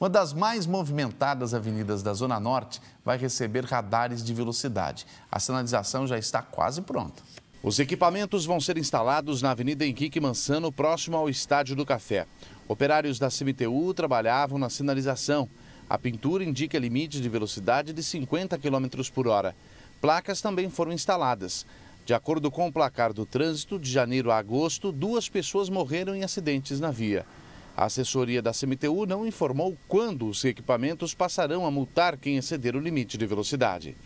Uma das mais movimentadas avenidas da Zona Norte vai receber radares de velocidade. A sinalização já está quase pronta. Os equipamentos vão ser instalados na Avenida Henrique Mansano, próximo ao Estádio do Café. Operários da CMTU trabalhavam na sinalização. A pintura indica limite de velocidade de 50 km por hora. Placas também foram instaladas. De acordo com o placar do trânsito, de janeiro a agosto, duas pessoas morreram em acidentes na via. A assessoria da CMTU não informou quando os equipamentos passarão a multar quem exceder o limite de velocidade.